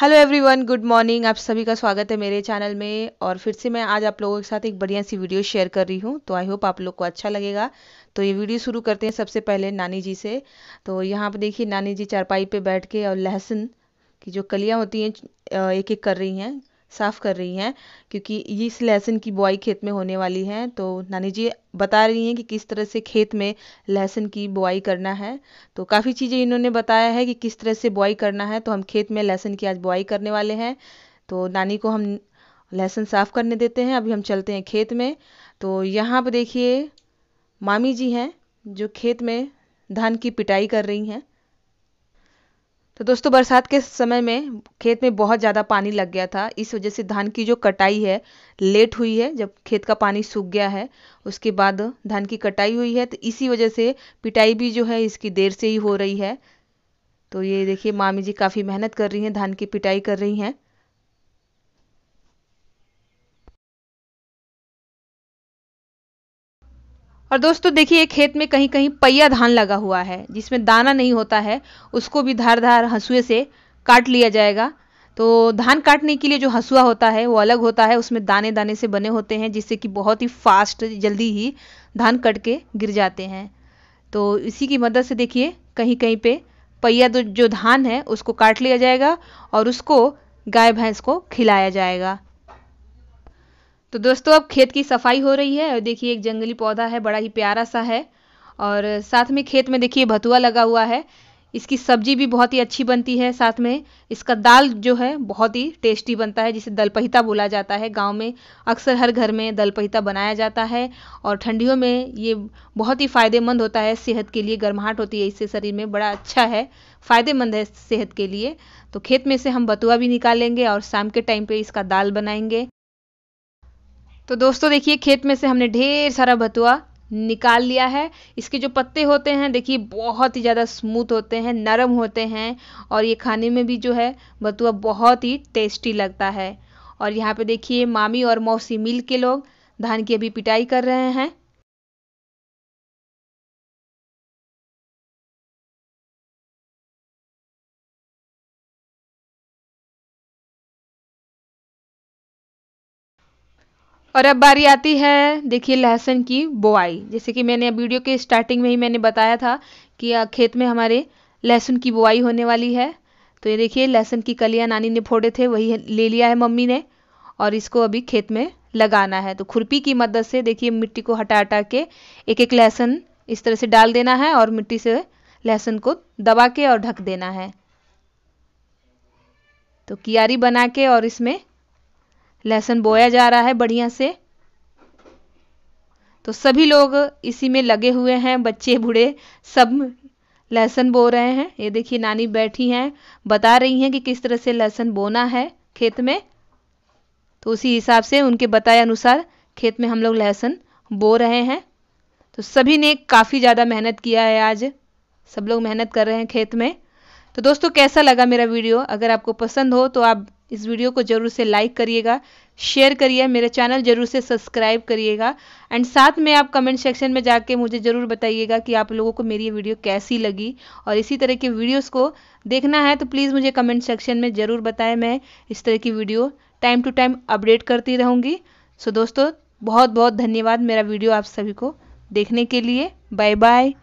hello everyone good morning आप सभी का स्वागत है मेरे चैनल में और फिर से मैं आज आप लोगों के साथ एक बढ़िया सी वीडियो शेयर कर रही हूँ तो आई होप आप लोग को अच्छा लगेगा तो ये वीडियो शुरू करते हैं सबसे पहले नानी जी से तो यहाँ पर देखिए नानी जी चारपाई पे बैठ के और लहसुन की जो कलियाँ होती हैं एक एक कर रही हैं साफ़ कर रही हैं क्योंकि इस लहसुन की बुआई खेत में होने वाली है तो नानी जी बता रही हैं कि किस तरह से खेत में लहसुन की बुआई करना है तो काफ़ी चीज़ें इन्होंने बताया है कि किस तरह से बुआई करना है तो हम खेत में लहसुन की आज बुआई करने वाले हैं तो नानी को हम लहसुन साफ़ करने देते हैं अभी हम चलते हैं खेत में तो यहाँ पर देखिए मामी जी हैं जो खेत में धान की पिटाई कर रही हैं तो दोस्तों बरसात के समय में खेत में बहुत ज़्यादा पानी लग गया था इस वजह से धान की जो कटाई है लेट हुई है जब खेत का पानी सूख गया है उसके बाद धान की कटाई हुई है तो इसी वजह से पिटाई भी जो है इसकी देर से ही हो रही है तो ये देखिए मामी जी काफ़ी मेहनत कर रही हैं धान की पिटाई कर रही हैं और दोस्तों देखिए खेत में कहीं कहीं पहिया धान लगा हुआ है जिसमें दाना नहीं होता है उसको भी धार धार हंसुए से काट लिया जाएगा तो धान काटने के लिए जो हंसुआ होता है वो अलग होता है उसमें दाने दाने से बने होते हैं जिससे कि बहुत ही फास्ट जल्दी ही धान कट के गिर जाते हैं तो इसी की मदद से देखिए कहीं कहीं पे पहिया जो धान है उसको काट लिया जाएगा और उसको गाय भैंस को खिलाया जाएगा तो दोस्तों अब खेत की सफाई हो रही है और देखिए एक जंगली पौधा है बड़ा ही प्यारा सा है और साथ में खेत में देखिए भतुआ लगा हुआ है इसकी सब्जी भी बहुत ही अच्छी बनती है साथ में इसका दाल जो है बहुत ही टेस्टी बनता है जिसे दलपहिता बोला जाता है गांव में अक्सर हर घर में दलपहिता बनाया जाता है और ठंडियों में ये बहुत ही फ़ायदेमंद होता है सेहत के लिए गर्माहट होती है इससे शरीर में बड़ा अच्छा है फ़ायदेमंद है सेहत के लिए तो खेत में से हम बतुआ भी निकालेंगे और शाम के टाइम पर इसका दाल बनाएंगे तो दोस्तों देखिए खेत में से हमने ढेर सारा बतुआ निकाल लिया है इसके जो पत्ते होते हैं देखिए बहुत ही ज़्यादा स्मूथ होते हैं नरम होते हैं और ये खाने में भी जो है बतुआ बहुत ही टेस्टी लगता है और यहाँ पे देखिए मामी और मौसी मिल के लोग धान की अभी पिटाई कर रहे हैं और अब बारी आती है देखिए लहसुन की बुआई जैसे कि मैंने वीडियो के स्टार्टिंग में ही मैंने बताया था कि खेत में हमारे लहसुन की बुआई होने वाली है तो ये देखिए लहसुन की कलियां नानी ने फोड़े थे वही ले लिया है मम्मी ने और इसको अभी खेत में लगाना है तो खुरपी की मदद से देखिए मिट्टी को हटा हटा के एक एक लहसुन इस तरह से डाल देना है और मिट्टी से लहसुन को दबा के और ढक देना है तो कियारी बना के और इसमें लहसुन बोया जा रहा है बढ़िया से तो सभी लोग इसी में लगे हुए हैं बच्चे बूढ़े सब लहसुन बो रहे हैं ये देखिए नानी बैठी हैं बता रही हैं कि किस तरह से लहसुन बोना है खेत में तो उसी हिसाब से उनके बताए अनुसार खेत में हम लोग लहसुन बो रहे हैं तो सभी ने काफ़ी ज़्यादा मेहनत किया है आज सब लोग मेहनत कर रहे हैं खेत में तो दोस्तों कैसा लगा मेरा वीडियो अगर आपको पसंद हो तो आप इस वीडियो को जरूर से लाइक करिएगा शेयर करिए मेरा चैनल जरूर से सब्सक्राइब करिएगा एंड साथ में आप कमेंट सेक्शन में जाके मुझे ज़रूर बताइएगा कि आप लोगों को मेरी ये वीडियो कैसी लगी और इसी तरह के वीडियोस को देखना है तो प्लीज़ मुझे कमेंट सेक्शन में ज़रूर बताएं मैं इस तरह की video time to time update करती रहूँगी सो दोस्तों बहुत बहुत धन्यवाद मेरा वीडियो आप सभी को देखने के लिए बाय बाय